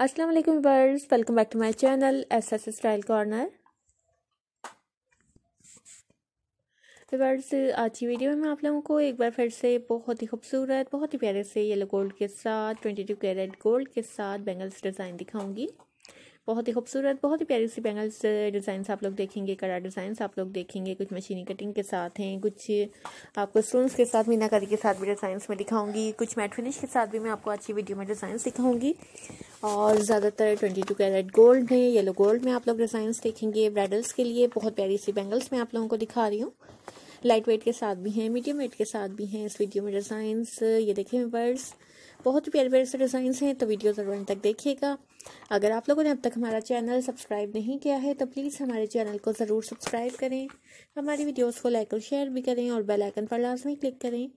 अस्सलाम वालेकुम world welcome back to my channel S S style corner वर्स आज की वीडियो में आप लोगों को एक बार फिर से बहुत ही खूबसूरत बहुत ही प्यारे से येलो गोल्ड के साथ ट्वेंटी टू कैरेट गोल्ड के साथ बैंगल्स डिज़ाइन दिखाऊंगी बहुत ही खूबसूरत बहुत ही प्यारी सी बैंगल्स डिज़ाइंस आप लोग देखेंगे कड़ा डिज़ाइंस आप लोग देखेंगे कुछ मशीनी कटिंग के साथ हैं कुछ आपको स्टोन्स के साथ मीनाकारी के साथ भी डिज़ाइंस में दिखाऊंगी कुछ मैट फिनिश के साथ भी मैं आपको अच्छी वीडियो में डिज़ाइंस दिखाऊंगी और ज़्यादातर ट्वेंटी टू कैरेट गोल्ड में येलो गोल्ड में आप लोग डिज़ाइंस देखेंगे ब्राइडल्स के लिए बहुत प्यारी सी बैंगल्स मैं आप लोगों को दिखा रही हूँ लाइट वेट के साथ भी हैं मीडियम वेट के साथ भी हैं इस वीडियो में डिज़ाइंस ये देखिए बर्ड्स बहुत ही प्यारे प्यारे से डिज़ाइंस हैं तो वीडियो ज़रूर तक देखिएगा अगर आप लोगों ने अब तक हमारा चैनल सब्सक्राइब नहीं किया है तो प्लीज़ हमारे चैनल को ज़रूर सब्सक्राइब करें हमारी वीडियोस को लाइक और शेयर भी करें और बेल आइकन पर लाजमी क्लिक करें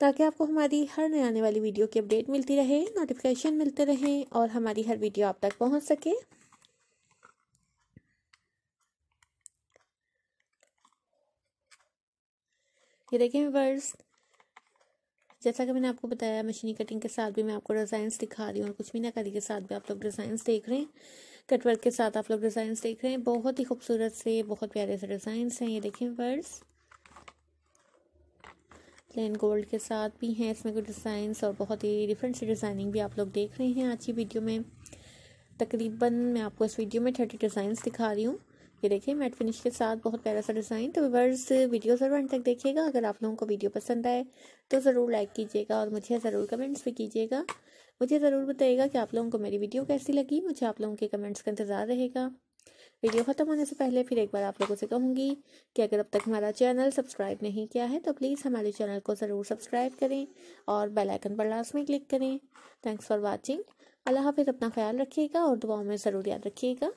ताकि आपको हमारी हर नए आने वाली वीडियो की अपडेट मिलती रहे नोटिफिकेशन मिलते रहें और हमारी हर वीडियो आप तक पहुँच सके ये देखें वर्स जैसा कि मैंने आपको बताया मशीनी कटिंग के साथ भी मैं आपको डिज़ाइंस दिखा रही हूँ और कुछ करी के साथ भी आप लोग डिज़ाइंस देख रहे हैं कटवर्क के साथ आप लोग डिज़ाइंस देख रहे हैं बहुत ही खूबसूरत से बहुत प्यारे से डिज़ाइंस हैं ये देखें वर्स प्लेन गोल्ड के साथ भी हैं इसमें कुछ डिज़ाइंस और बहुत ही डिफरेंट सी डिज़ाइनिंग भी आप लोग देख रहे हैं आज की वीडियो में तकरीबन मैं आपको इस वीडियो में थर्टी डिज़ाइंस दिखा रही हूँ ये देखिए मैट फिनिश के साथ बहुत प्यारा सा डिज़ाइन तो वीवर्स वीडियो ज़रूर अंत तक देखिएगा अगर आप लोगों को वीडियो पसंद आए तो ज़रूर लाइक कीजिएगा और मुझे ज़रूर कमेंट्स भी कीजिएगा मुझे ज़रूर बताइएगा कि आप लोगों को मेरी वीडियो कैसी लगी मुझे आप लोगों के कमेंट्स का इंतज़ार रहेगा वीडियो ख़त्म होने से पहले फिर एक बार आप लोगों से कहूँगी कि अगर अब तक हमारा चैनल सब्सक्राइब नहीं किया है तो प्लीज़ हमारे चैनल को ज़रूर सब्सक्राइब करें और बेल आइकन पर लास्ट में क्लिक करें थैंक्स फॉर वॉचिंग अल्लाह हाफिज़ अपना ख्याल रखिएगा और दुआओं में ज़रूर याद रखिएगा